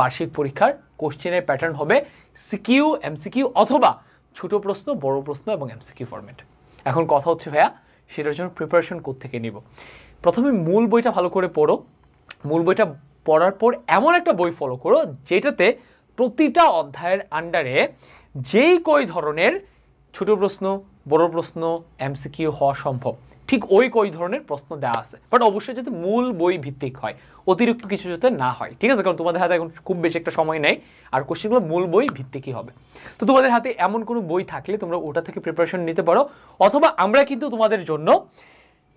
বার্ষিক পরীক্ষার কোশ্চেনের প্যাটার্ন হবে সিকিউ এমসিকিউ অথবা ছোট প্রশ্ন বড় প্রশ্ন এবং এমসিকিউ ফর্মেট এখন কথা হচ্ছে ভাইয়া সেটার জন্য প্রিপারেশন কোত্থেকে নিব প্রথমে মূল বইটা ভালো করে পড়ো মূল বইটা পড়ার পর এমন একটা বই ফলো করো যেটাতে প্রতিটা অধ্যায়ের আন্ডারে যেই কই ধরনের ছোট প্রশ্ন বড় প্রশ্ন এমসিকিউ হওয়া সম্ভব ঠিক ওই কই ধরনের প্রশ্ন দেওয়া আছে বাট অবশ্যই যাতে মূল বই ভিত্তিক হয় অতিরিক্ত কিছু যাতে না হয় ঠিক আছে কারণ তোমাদের হাতে এখন খুব বেশি একটা সময় নেই আর কোশ্চেনগুলো মূল বই ভিত্তিকই হবে তো তোমাদের হাতে এমন কোনো বই থাকলে তোমরা ওটা থেকে প্রিপারেশন নিতে পারো অথবা আমরা কিন্তু তোমাদের জন্য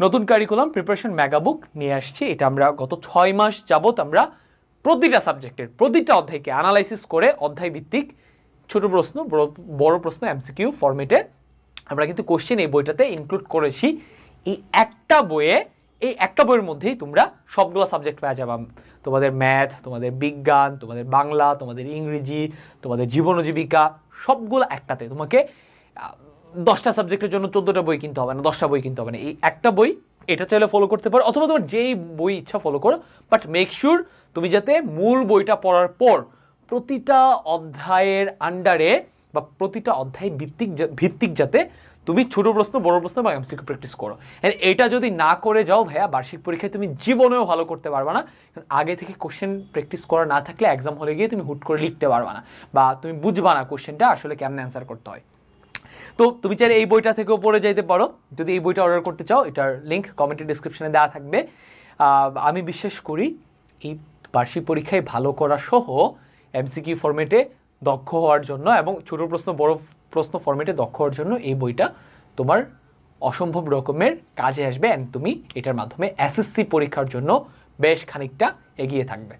নতুন কারিকুলাম প্রিপারেশন মেগাবুক নিয়ে আসছি এটা আমরা গত ছয় মাস যাবৎ আমরা প্রতিটা সাবজেক্টের প্রতিটা অধ্যায়কে অ্যানালাইসিস করে অধ্যায় ভিত্তিক ছোট প্রশ্ন বড় প্রশ্ন এমসিকিউ ফর্মেটে আমরা কিন্তু কোশ্চেন এই বইটাতে ইনক্লুড করেছি এই একটা বইয়ে এই একটা বইয়ের মধ্যেই তোমরা সবগুলো সাবজেক্ট পাওয়া যাবা তোমাদের ম্যাথ তোমাদের বিজ্ঞান তোমাদের বাংলা তোমাদের ইংরেজি তোমাদের জীবন জীবিকা সবগুলো একটাতে তোমাকে দশটা সাবজেক্টের জন্য চোদ্দোটা বই কিনতে হবে না দশটা বই কিনতে হবে না এই একটা বই এটা চাইলে ফলো করতে পারো অথবা তোমার যেই বই ইচ্ছা ফলো করো বাট মেক শিওর তুমি যাতে মূল বইটা পড়ার পর প্রতিটা অধ্যায়ের আন্ডারে বা প্রতিটা অধ্যায় ভিত্তিক ভিত্তিক যাতে তুমি ছোট প্রশ্ন বড় প্রশ্ন বা এমসিকিউ প্র্যাকটিস করো অ্যান্ড এটা যদি না করে যাও ভাইয়া বার্ষিক পরীক্ষায় তুমি জীবনেও ভালো করতে পারবে না আগে থেকে কোশ্চেন প্র্যাকটিস করা না থাকলে এক্সাম হলে গিয়ে তুমি হুট করে লিখতে পারবে না বা তুমি বুঝবা না কোশ্চেনটা আসলে কেমনে অ্যান্সার করতে হয় তো তুমি চাইলে এই বইটা থেকেও পড়ে যেতে পারো যদি এই বইটা অর্ডার করতে চাও এটার লিঙ্ক কমেন্টের ডিসক্রিপশনে দেওয়া থাকবে আমি বিশ্বাস করি এই বার্ষিক পরীক্ষায় ভালো করা সহ এমসিকিউ ফর্মেটে দক্ষ হওয়ার জন্য এবং ছোট প্রশ্ন বড় প্রশ্ন ফর্মেটে দক্ষ হওয়ার জন্য এই বইটা তোমার অসম্ভব রকমের কাজে আসবে অ্যান্ড তুমি এটার মাধ্যমে এসএসসি পরীক্ষার জন্য বেশ খানিকটা এগিয়ে থাকবে